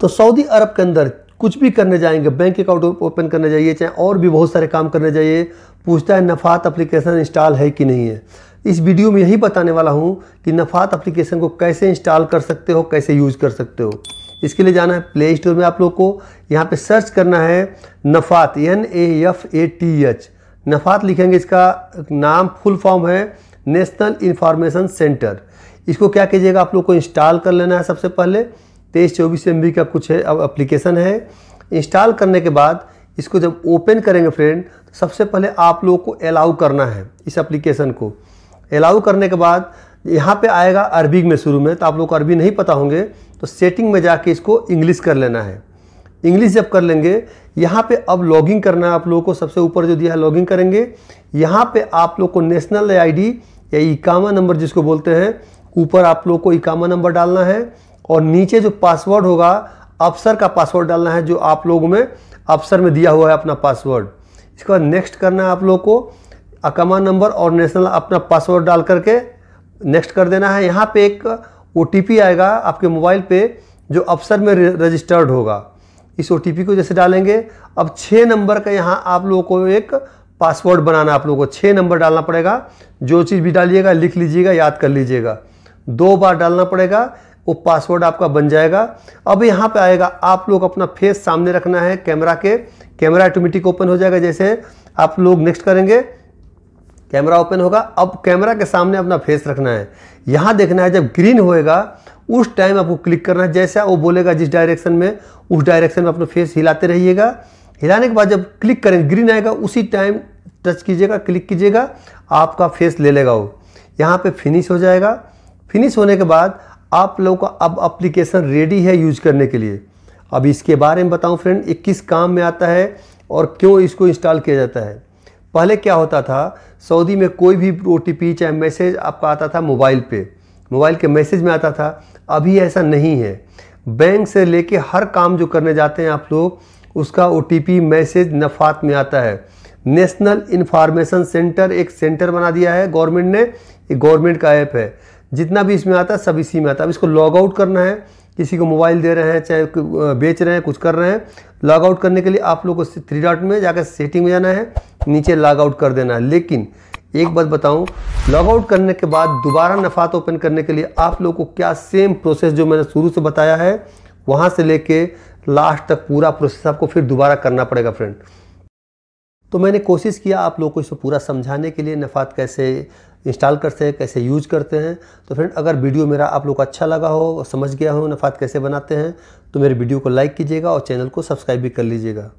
तो सऊदी अरब के अंदर कुछ भी करने जाएंगे बैंक अकाउंट ओपन करने जाइए चाहे और भी बहुत सारे काम करने जाइए पूछता है नफात अप्लीकेशन इंस्टॉल है कि नहीं है इस वीडियो में यही बताने वाला हूँ कि नफात अप्लीकेशन को कैसे इंस्टॉल कर सकते हो कैसे यूज़ कर सकते हो इसके लिए जाना है प्ले स्टोर में आप लोग को यहाँ पे सर्च करना है Nafath N A F A T H Nafath लिखेंगे इसका नाम फुल फॉर्म है नेशनल इंफॉर्मेशन सेंटर इसको क्या कीजिएगा आप लोग को इंस्टॉल कर लेना है सबसे पहले तेईस चौबीस एम का कुछ है अब अप्लीकेशन है इंस्टॉल करने के बाद इसको जब ओपन करेंगे फ्रेंड तो सबसे पहले आप लोगों को अलाउ करना है इस एप्लीकेशन को अलाउ करने के बाद यहाँ पे आएगा अरबी में शुरू में तो आप लोग को अरबी नहीं पता होंगे तो सेटिंग में जाके इसको इंग्लिश कर लेना है इंग्लिश जब कर लेंगे यहाँ पे अब लॉगिंग करना है आप लोगों को सबसे ऊपर जो दिया है लॉगिंग करेंगे यहाँ पे आप लोग को नेशनल आईडी या इकामा नंबर जिसको बोलते हैं ऊपर आप लोग को इकामा नंबर डालना है और नीचे जो पासवर्ड होगा अफसर का पासवर्ड डालना है जो आप लोगों में अफसर में दिया हुआ है अपना पासवर्ड इसके बाद नेक्स्ट करना है आप लोग को अकामा नंबर और नेशनल अपना पासवर्ड डाल करके नेक्स्ट कर देना है यहाँ पे एक ओ आएगा आपके मोबाइल पे जो अफसर में रजिस्टर्ड होगा इस ओ को जैसे डालेंगे अब छः नंबर का यहाँ आप लोगों को एक पासवर्ड बनाना आप लोगों को छः नंबर डालना पड़ेगा जो चीज़ भी डालिएगा लिख लीजिएगा याद कर लीजिएगा दो बार डालना पड़ेगा वो पासवर्ड आपका बन जाएगा अब यहाँ पे आएगा आप लोग अपना फेस सामने रखना है कैमरा के कैमरा ऑटोमेटिक ओपन हो जाएगा जैसे आप लोग नेक्स्ट करेंगे कैमरा ओपन होगा अब कैमरा के सामने अपना फेस रखना है यहाँ देखना है जब ग्रीन होएगा उस टाइम आपको क्लिक करना है जैसा वो बोलेगा जिस डायरेक्शन में उस डायरेक्शन में अपना फेस हिलाते रहिएगा हिलाने के बाद जब क्लिक करेंगे ग्रीन आएगा उसी टाइम टच कीजिएगा क्लिक कीजिएगा आपका फेस ले लेगा वो यहाँ पे फिनिश हो जाएगा फिनिश होने के बाद आप लोगों का अब अप्लीकेशन रेडी है यूज करने के लिए अब इसके बारे में बताऊं फ्रेंड ये किस काम में आता है और क्यों इसको इंस्टॉल किया जाता है पहले क्या होता था सऊदी में कोई भी ओ चाहे मैसेज आपका आता था मोबाइल पे मोबाइल के मैसेज में आता था अभी ऐसा नहीं है बैंक से लेके हर काम जो करने जाते हैं आप लोग उसका ओ मैसेज नफात में आता है नेशनल इन्फॉर्मेशन सेंटर एक सेंटर बना दिया है गवर्नमेंट ने ये गवर्नमेंट का ऐप है जितना भी इसमें आता है सब इसी में आता है अब इसको लॉग आउट करना है किसी को मोबाइल दे रहे हैं चाहे बेच रहे हैं कुछ कर रहे हैं लॉग आउट करने के लिए आप लोग को थ्री डॉट में जाकर सेटिंग में जाना है नीचे लॉग आउट कर देना है लेकिन एक बात बताऊं लॉग आउट करने के बाद दोबारा नफात ओपन करने के लिए आप लोग को क्या सेम प्रोसेस जो मैंने शुरू से बताया है वहाँ से लेके लास्ट तक पूरा प्रोसेस आपको फिर दोबारा करना पड़ेगा फ्रेंड तो मैंने कोशिश किया आप लोग को इसको पूरा समझाने के लिए नफात कैसे इंस्टॉल करते हैं कैसे यूज करते हैं तो फ्रेंड अगर वीडियो मेरा आप लोग को अच्छा लगा हो समझ गया हो नफात कैसे बनाते हैं तो मेरे वीडियो को लाइक कीजिएगा और चैनल को सब्सक्राइब भी कर लीजिएगा